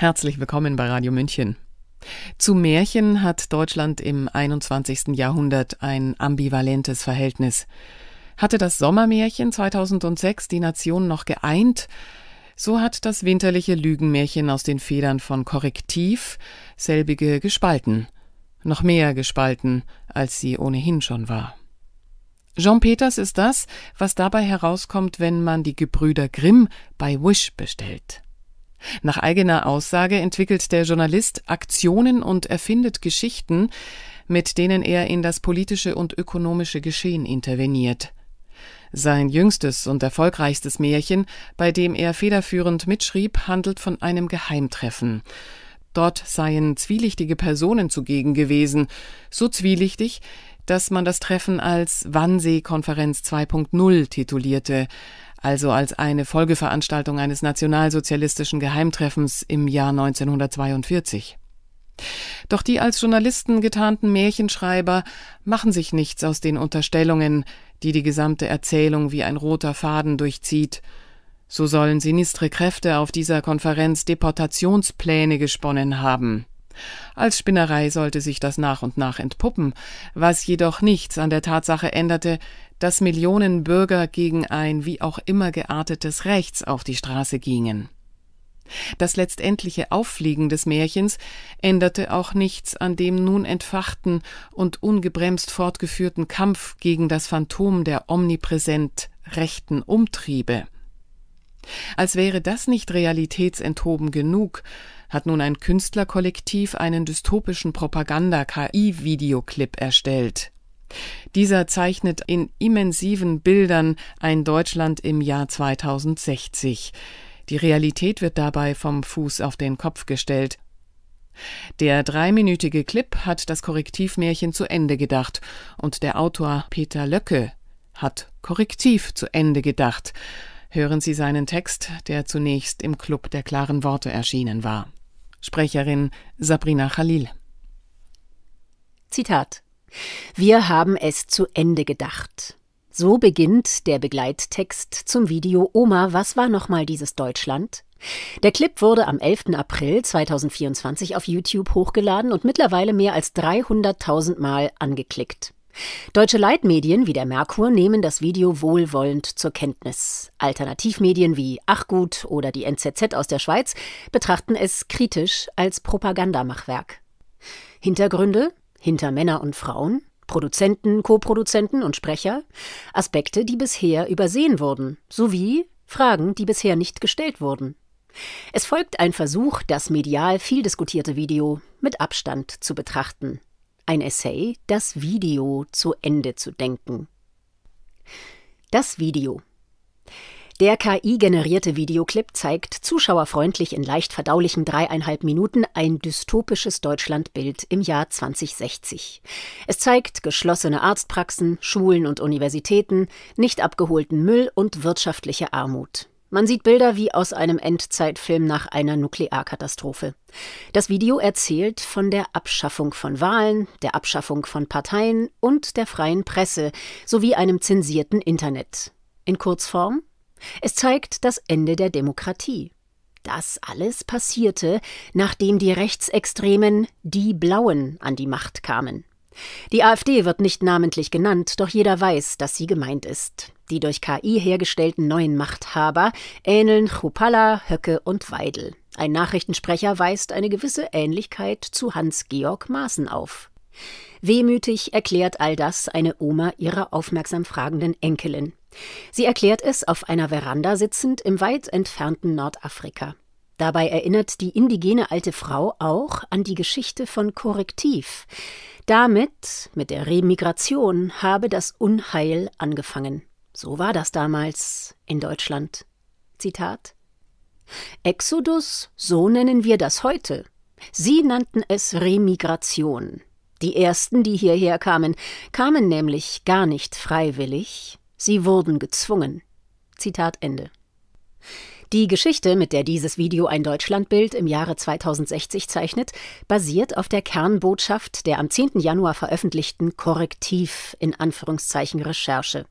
Herzlich willkommen bei Radio München. Zu Märchen hat Deutschland im 21. Jahrhundert ein ambivalentes Verhältnis. Hatte das Sommermärchen 2006 die Nation noch geeint, so hat das winterliche Lügenmärchen aus den Federn von Korrektiv selbige gespalten, noch mehr gespalten, als sie ohnehin schon war. Jean Peters ist das, was dabei herauskommt, wenn man die Gebrüder Grimm bei Wish bestellt. Nach eigener Aussage entwickelt der Journalist Aktionen und erfindet Geschichten, mit denen er in das politische und ökonomische Geschehen interveniert. Sein jüngstes und erfolgreichstes Märchen, bei dem er federführend mitschrieb, handelt von einem Geheimtreffen. Dort seien zwielichtige Personen zugegen gewesen, so zwielichtig, dass man das Treffen als Wannsee-Konferenz 2.0 titulierte, also als eine Folgeveranstaltung eines nationalsozialistischen Geheimtreffens im Jahr 1942. Doch die als Journalisten getarnten Märchenschreiber machen sich nichts aus den Unterstellungen, die die gesamte Erzählung wie ein roter Faden durchzieht. So sollen sinistre Kräfte auf dieser Konferenz Deportationspläne gesponnen haben. Als Spinnerei sollte sich das nach und nach entpuppen, was jedoch nichts an der Tatsache änderte, dass Millionen Bürger gegen ein wie auch immer geartetes Rechts auf die Straße gingen. Das letztendliche Auffliegen des Märchens änderte auch nichts an dem nun entfachten und ungebremst fortgeführten Kampf gegen das Phantom der omnipräsent rechten Umtriebe. Als wäre das nicht realitätsenthoben genug, hat nun ein Künstlerkollektiv einen dystopischen Propaganda-KI-Videoclip erstellt. Dieser zeichnet in immensiven Bildern ein Deutschland im Jahr 2060. Die Realität wird dabei vom Fuß auf den Kopf gestellt. Der dreiminütige Clip hat das Korrektivmärchen zu Ende gedacht und der Autor Peter Löcke hat Korrektiv zu Ende gedacht. Hören Sie seinen Text, der zunächst im Club der klaren Worte erschienen war. Sprecherin Sabrina Khalil. Zitat Wir haben es zu Ende gedacht. So beginnt der Begleittext zum Video Oma, was war nochmal dieses Deutschland? Der Clip wurde am 11. April 2024 auf YouTube hochgeladen und mittlerweile mehr als 300.000 Mal angeklickt. Deutsche Leitmedien wie der Merkur nehmen das Video wohlwollend zur Kenntnis. Alternativmedien wie Achgut oder die NZZ aus der Schweiz betrachten es kritisch als Propagandamachwerk. Hintergründe hinter Männer und Frauen, Produzenten, Co-Produzenten und Sprecher, Aspekte, die bisher übersehen wurden, sowie Fragen, die bisher nicht gestellt wurden. Es folgt ein Versuch, das medial viel diskutierte Video mit Abstand zu betrachten. Ein Essay, das Video zu Ende zu denken. Das Video. Der KI-generierte Videoclip zeigt zuschauerfreundlich in leicht verdaulichen dreieinhalb Minuten ein dystopisches Deutschlandbild im Jahr 2060. Es zeigt geschlossene Arztpraxen, Schulen und Universitäten, nicht abgeholten Müll und wirtschaftliche Armut. Man sieht Bilder wie aus einem Endzeitfilm nach einer Nuklearkatastrophe. Das Video erzählt von der Abschaffung von Wahlen, der Abschaffung von Parteien und der freien Presse sowie einem zensierten Internet. In Kurzform, es zeigt das Ende der Demokratie. Das alles passierte, nachdem die Rechtsextremen die Blauen an die Macht kamen. Die AfD wird nicht namentlich genannt, doch jeder weiß, dass sie gemeint ist. Die durch KI hergestellten neuen Machthaber ähneln Chupalla, Höcke und Weidel. Ein Nachrichtensprecher weist eine gewisse Ähnlichkeit zu Hans-Georg Maaßen auf. Wehmütig erklärt all das eine Oma ihrer aufmerksam fragenden Enkelin. Sie erklärt es auf einer Veranda sitzend im weit entfernten Nordafrika. Dabei erinnert die indigene alte Frau auch an die Geschichte von Korrektiv. Damit, mit der Remigration, habe das Unheil angefangen. So war das damals in Deutschland. Zitat Exodus, so nennen wir das heute. Sie nannten es Remigration. Die ersten, die hierher kamen, kamen nämlich gar nicht freiwillig, sie wurden gezwungen. Zitat Ende. Die Geschichte, mit der dieses Video ein Deutschlandbild im Jahre 2060 zeichnet, basiert auf der Kernbotschaft der am 10. Januar veröffentlichten Korrektiv in Anführungszeichen Recherche.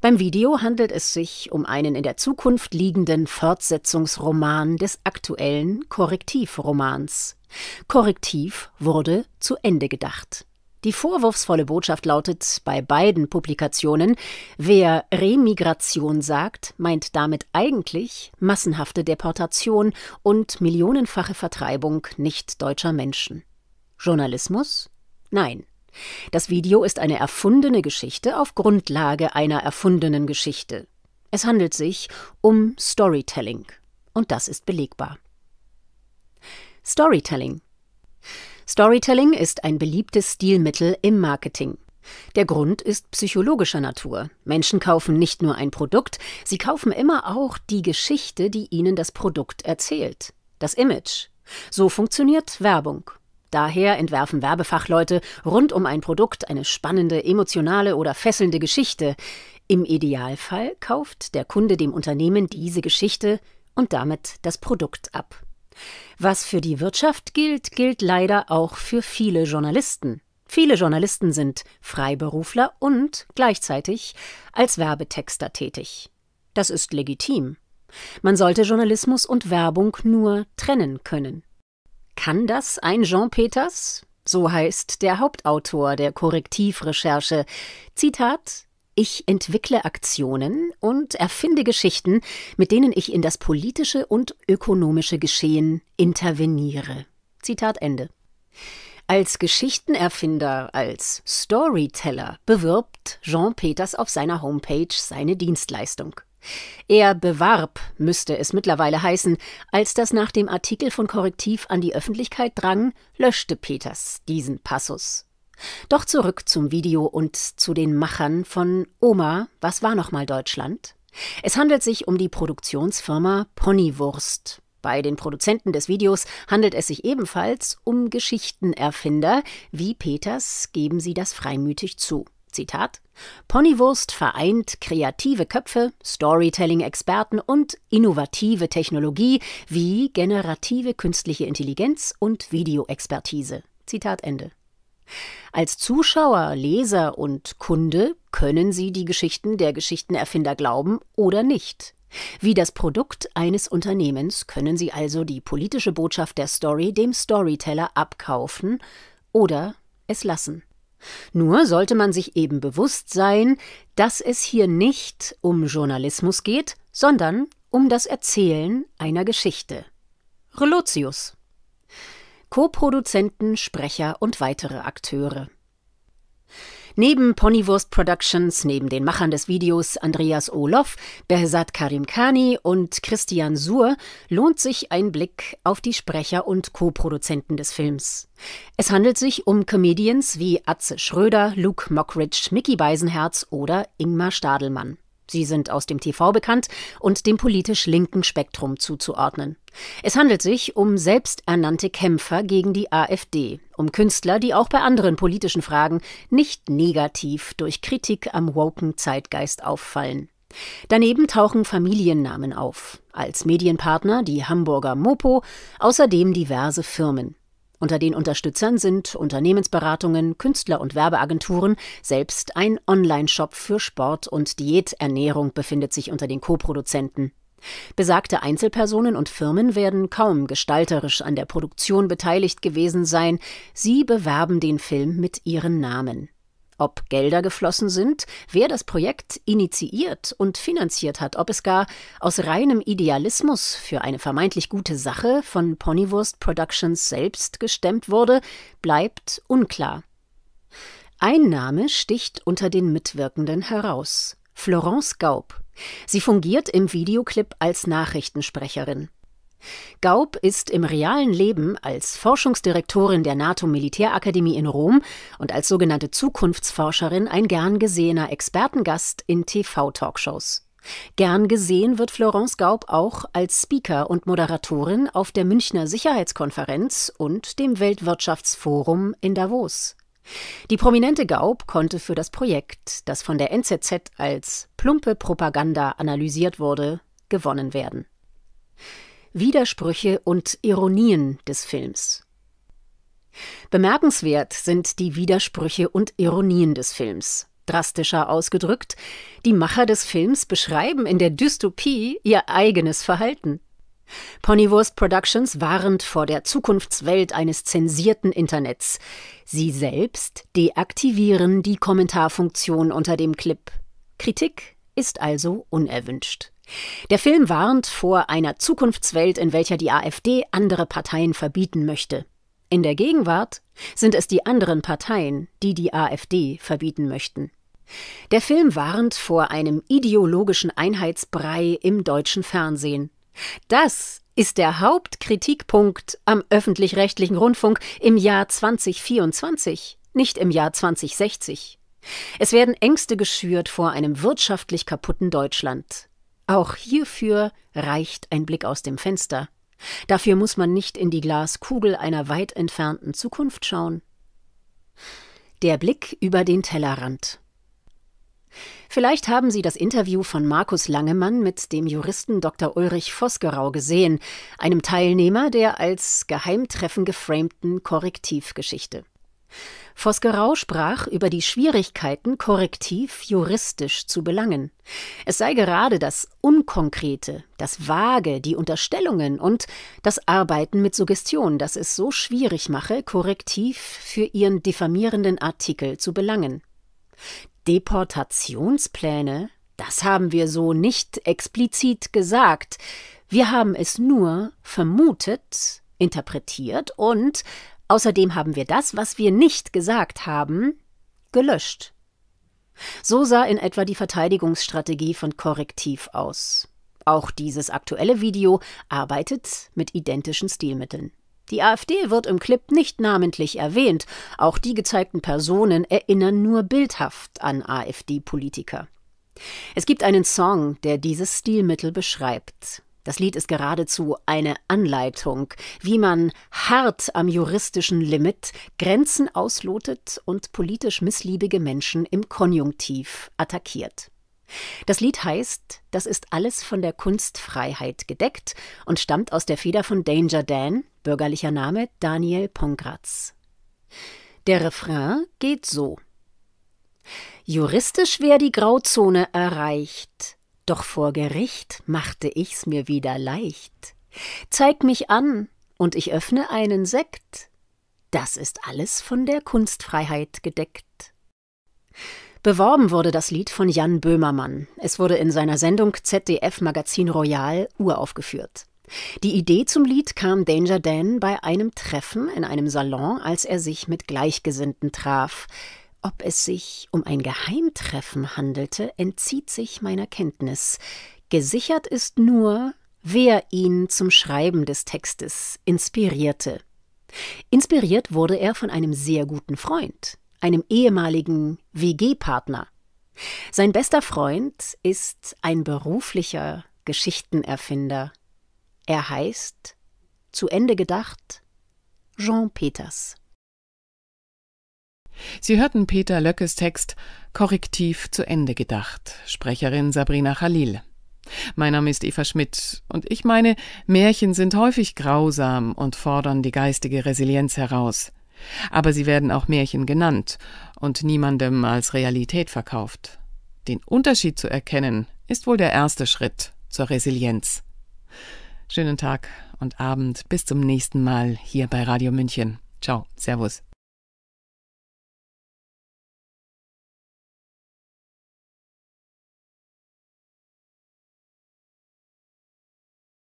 Beim Video handelt es sich um einen in der Zukunft liegenden Fortsetzungsroman des aktuellen Korrektivromans. Korrektiv wurde zu Ende gedacht. Die vorwurfsvolle Botschaft lautet bei beiden Publikationen, wer Remigration sagt, meint damit eigentlich massenhafte Deportation und millionenfache Vertreibung nicht deutscher Menschen. Journalismus? Nein. Das Video ist eine erfundene Geschichte auf Grundlage einer erfundenen Geschichte. Es handelt sich um Storytelling. Und das ist belegbar. Storytelling. Storytelling ist ein beliebtes Stilmittel im Marketing. Der Grund ist psychologischer Natur. Menschen kaufen nicht nur ein Produkt, sie kaufen immer auch die Geschichte, die ihnen das Produkt erzählt. Das Image. So funktioniert Werbung. Daher entwerfen Werbefachleute rund um ein Produkt eine spannende, emotionale oder fesselnde Geschichte. Im Idealfall kauft der Kunde dem Unternehmen diese Geschichte und damit das Produkt ab. Was für die Wirtschaft gilt, gilt leider auch für viele Journalisten. Viele Journalisten sind Freiberufler und gleichzeitig als Werbetexter tätig. Das ist legitim. Man sollte Journalismus und Werbung nur trennen können. Kann das ein Jean Peters? So heißt der Hauptautor der Korrektivrecherche. Zitat ich entwickle Aktionen und erfinde Geschichten, mit denen ich in das politische und ökonomische Geschehen interveniere. Zitat Ende. Als Geschichtenerfinder, als Storyteller bewirbt Jean Peters auf seiner Homepage seine Dienstleistung. Er bewarb, müsste es mittlerweile heißen, als das nach dem Artikel von Korrektiv an die Öffentlichkeit drang, löschte Peters diesen Passus. Doch zurück zum Video und zu den Machern von Oma, was war nochmal Deutschland? Es handelt sich um die Produktionsfirma Ponywurst. Bei den Produzenten des Videos handelt es sich ebenfalls um Geschichtenerfinder. Wie Peters geben sie das freimütig zu. Zitat Ponywurst vereint kreative Köpfe, Storytelling-Experten und innovative Technologie wie generative künstliche Intelligenz und Videoexpertise. Zitat Ende. Als Zuschauer, Leser und Kunde können Sie die Geschichten der Geschichtenerfinder glauben oder nicht. Wie das Produkt eines Unternehmens können Sie also die politische Botschaft der Story dem Storyteller abkaufen oder es lassen. Nur sollte man sich eben bewusst sein, dass es hier nicht um Journalismus geht, sondern um das Erzählen einer Geschichte. Relotius. Co-Produzenten, Sprecher und weitere Akteure. Neben Ponywurst Productions, neben den Machern des Videos Andreas Oloff, Behzad Karimkani und Christian Suhr lohnt sich ein Blick auf die Sprecher und Co-Produzenten des Films. Es handelt sich um Comedians wie Atze Schröder, Luke Mockridge, Mickey Beisenherz oder Ingmar Stadelmann. Sie sind aus dem TV bekannt und dem politisch linken Spektrum zuzuordnen. Es handelt sich um selbsternannte Kämpfer gegen die AfD, um Künstler, die auch bei anderen politischen Fragen nicht negativ durch Kritik am woken Zeitgeist auffallen. Daneben tauchen Familiennamen auf, als Medienpartner die Hamburger Mopo, außerdem diverse Firmen. Unter den Unterstützern sind Unternehmensberatungen, Künstler- und Werbeagenturen, selbst ein Online-Shop für Sport und Diäternährung befindet sich unter den Co-Produzenten. Besagte Einzelpersonen und Firmen werden kaum gestalterisch an der Produktion beteiligt gewesen sein, sie bewerben den Film mit ihren Namen ob Gelder geflossen sind, wer das Projekt initiiert und finanziert hat, ob es gar aus reinem Idealismus für eine vermeintlich gute Sache von Ponywurst Productions selbst gestemmt wurde, bleibt unklar. Ein Name sticht unter den Mitwirkenden heraus. Florence Gaub. Sie fungiert im Videoclip als Nachrichtensprecherin. Gaub ist im realen Leben als Forschungsdirektorin der NATO-Militärakademie in Rom und als sogenannte Zukunftsforscherin ein gern gesehener Expertengast in TV-Talkshows. Gern gesehen wird Florence Gaub auch als Speaker und Moderatorin auf der Münchner Sicherheitskonferenz und dem Weltwirtschaftsforum in Davos. Die prominente Gaub konnte für das Projekt, das von der NZZ als plumpe Propaganda analysiert wurde, gewonnen werden. Widersprüche und Ironien des Films. Bemerkenswert sind die Widersprüche und Ironien des Films. Drastischer ausgedrückt, die Macher des Films beschreiben in der Dystopie ihr eigenes Verhalten. Ponywurst Productions warnt vor der Zukunftswelt eines zensierten Internets. Sie selbst deaktivieren die Kommentarfunktion unter dem Clip. Kritik ist also unerwünscht. Der Film warnt vor einer Zukunftswelt, in welcher die AfD andere Parteien verbieten möchte. In der Gegenwart sind es die anderen Parteien, die die AfD verbieten möchten. Der Film warnt vor einem ideologischen Einheitsbrei im deutschen Fernsehen. Das ist der Hauptkritikpunkt am öffentlich-rechtlichen Rundfunk im Jahr 2024, nicht im Jahr 2060. Es werden Ängste geschürt vor einem wirtschaftlich kaputten Deutschland. Auch hierfür reicht ein Blick aus dem Fenster. Dafür muss man nicht in die Glaskugel einer weit entfernten Zukunft schauen. Der Blick über den Tellerrand. Vielleicht haben Sie das Interview von Markus Langemann mit dem Juristen Dr. Ulrich Vosgerau gesehen, einem Teilnehmer der als Geheimtreffen geframten Korrektivgeschichte. Vosgerau sprach über die Schwierigkeiten, korrektiv juristisch zu belangen. Es sei gerade das Unkonkrete, das Vage, die Unterstellungen und das Arbeiten mit Suggestion, das es so schwierig mache, korrektiv für ihren diffamierenden Artikel zu belangen. Deportationspläne? Das haben wir so nicht explizit gesagt. Wir haben es nur vermutet, interpretiert und Außerdem haben wir das, was wir nicht gesagt haben, gelöscht. So sah in etwa die Verteidigungsstrategie von Korrektiv aus. Auch dieses aktuelle Video arbeitet mit identischen Stilmitteln. Die AfD wird im Clip nicht namentlich erwähnt, auch die gezeigten Personen erinnern nur bildhaft an AfD-Politiker. Es gibt einen Song, der dieses Stilmittel beschreibt. Das Lied ist geradezu eine Anleitung, wie man hart am juristischen Limit Grenzen auslotet und politisch missliebige Menschen im Konjunktiv attackiert. Das Lied heißt Das ist alles von der Kunstfreiheit gedeckt und stammt aus der Feder von Danger Dan, bürgerlicher Name Daniel Pongratz. Der Refrain geht so. Juristisch wäre die Grauzone erreicht, doch vor Gericht machte ich's mir wieder leicht. Zeig mich an, und ich öffne einen Sekt. Das ist alles von der Kunstfreiheit gedeckt. Beworben wurde das Lied von Jan Böhmermann. Es wurde in seiner Sendung ZDF Magazin Royal uraufgeführt. Die Idee zum Lied kam Danger Dan bei einem Treffen in einem Salon, als er sich mit Gleichgesinnten traf. Ob es sich um ein Geheimtreffen handelte, entzieht sich meiner Kenntnis. Gesichert ist nur, wer ihn zum Schreiben des Textes inspirierte. Inspiriert wurde er von einem sehr guten Freund, einem ehemaligen WG-Partner. Sein bester Freund ist ein beruflicher Geschichtenerfinder. Er heißt, zu Ende gedacht, Jean Peters. Sie hörten Peter Löckes Text Korrektiv zu Ende gedacht, Sprecherin Sabrina Khalil. Mein Name ist Eva Schmidt und ich meine, Märchen sind häufig grausam und fordern die geistige Resilienz heraus. Aber sie werden auch Märchen genannt und niemandem als Realität verkauft. Den Unterschied zu erkennen, ist wohl der erste Schritt zur Resilienz. Schönen Tag und Abend, bis zum nächsten Mal hier bei Radio München. Ciao, Servus.